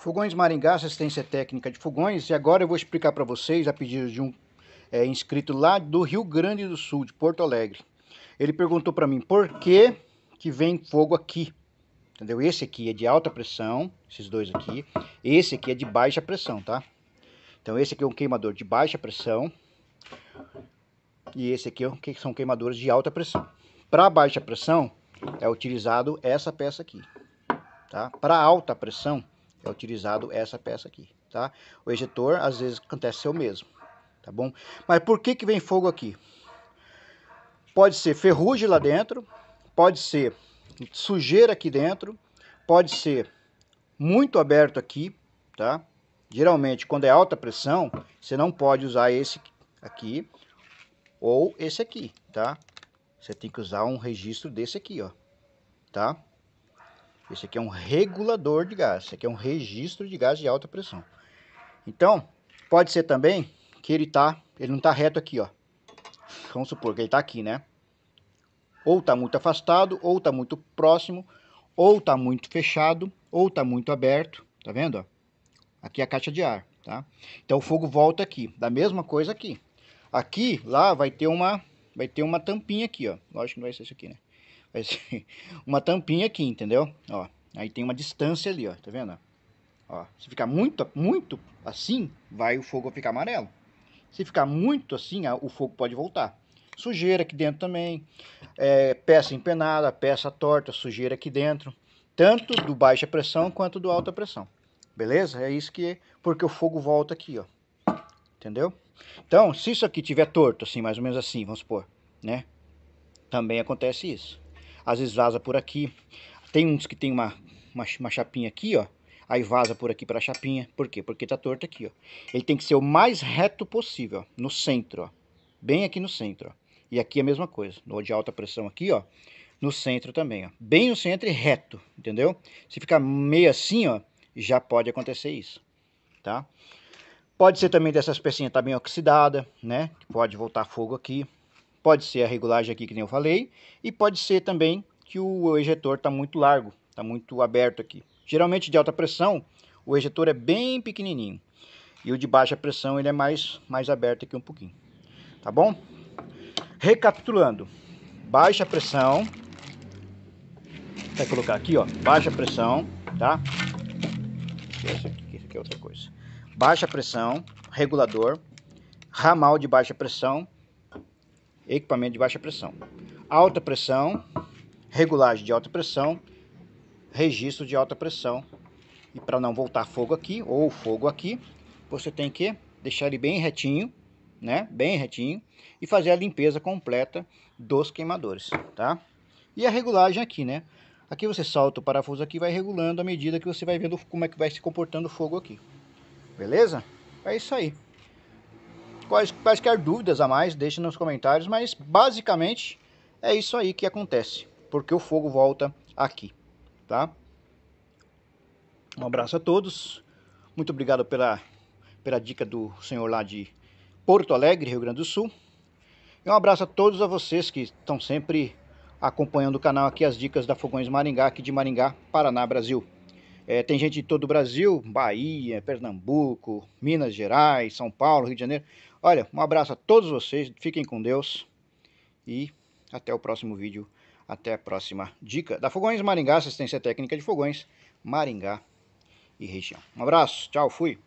Fogões Maringá, assistência técnica de fogões, e agora eu vou explicar para vocês, a pedido de um é, inscrito lá do Rio Grande do Sul, de Porto Alegre. Ele perguntou para mim por que, que vem fogo aqui. Entendeu? Esse aqui é de alta pressão, esses dois aqui. Esse aqui é de baixa pressão, tá? Então esse aqui é um queimador de baixa pressão. E esse aqui é são queimadores de alta pressão. Para baixa pressão é utilizado essa peça aqui, tá? Para alta pressão é utilizado essa peça aqui, tá? O ejetor, às vezes, acontece ser o mesmo, tá bom? Mas por que que vem fogo aqui? Pode ser ferrugem lá dentro, pode ser sujeira aqui dentro, pode ser muito aberto aqui, tá? Geralmente, quando é alta pressão, você não pode usar esse aqui ou esse aqui, tá? Você tem que usar um registro desse aqui, ó, tá? Esse aqui é um regulador de gás, esse aqui é um registro de gás de alta pressão. Então, pode ser também que ele tá, ele não tá reto aqui, ó. Vamos supor que ele tá aqui, né? Ou tá muito afastado, ou tá muito próximo, ou tá muito fechado, ou tá muito aberto, tá vendo, ó? Aqui é a caixa de ar, tá? Então o fogo volta aqui, da mesma coisa aqui. Aqui, lá, vai ter uma, vai ter uma tampinha aqui, ó. Lógico que não vai ser isso aqui, né? uma tampinha aqui, entendeu? Ó, aí tem uma distância ali, ó, tá vendo? Ó, se ficar muito, muito assim, vai o fogo ficar amarelo. Se ficar muito assim, o fogo pode voltar. Sujeira aqui dentro também, é, peça empenada, peça torta, sujeira aqui dentro, tanto do baixa pressão quanto do alta pressão. Beleza? É isso que, porque o fogo volta aqui, ó. Entendeu? Então, se isso aqui tiver torto, assim, mais ou menos assim, vamos supor, né? Também acontece isso às vezes vaza por aqui. Tem uns que tem uma, uma, uma chapinha aqui, ó, aí vaza por aqui para a chapinha. Por quê? Porque tá torto aqui, ó. Ele tem que ser o mais reto possível, ó, no centro, ó. Bem aqui no centro, ó. E aqui a mesma coisa, no de alta pressão aqui, ó, no centro também, ó. Bem no centro e reto, entendeu? Se ficar meio assim, ó, já pode acontecer isso, tá? Pode ser também dessas pecinhas tá bem oxidada, né? Pode voltar fogo aqui, Pode ser a regulagem aqui que nem eu falei e pode ser também que o ejetor está muito largo, está muito aberto aqui. Geralmente de alta pressão o ejetor é bem pequenininho e o de baixa pressão ele é mais, mais aberto aqui um pouquinho, tá bom? Recapitulando, baixa pressão, vai colocar aqui ó, baixa pressão, tá? Esse aqui, esse aqui é outra coisa. Baixa pressão, regulador, ramal de baixa pressão, equipamento de baixa pressão. Alta pressão, regulagem de alta pressão, registro de alta pressão. E para não voltar fogo aqui, ou fogo aqui, você tem que deixar ele bem retinho, né? Bem retinho. E fazer a limpeza completa dos queimadores, tá? E a regulagem aqui, né? Aqui você solta o parafuso aqui vai regulando à medida que você vai vendo como é que vai se comportando o fogo aqui. Beleza? É isso aí quais, quaisquer dúvidas a mais, deixe nos comentários, mas basicamente é isso aí que acontece, porque o fogo volta aqui, tá? Um abraço a todos, muito obrigado pela, pela dica do senhor lá de Porto Alegre, Rio Grande do Sul, e um abraço a todos a vocês que estão sempre acompanhando o canal aqui, as dicas da Fogões Maringá, aqui de Maringá, Paraná, Brasil. É, tem gente de todo o Brasil, Bahia, Pernambuco, Minas Gerais, São Paulo, Rio de Janeiro. Olha, um abraço a todos vocês, fiquem com Deus e até o próximo vídeo, até a próxima dica da Fogões Maringá, assistência técnica de Fogões, Maringá e região. Um abraço, tchau, fui!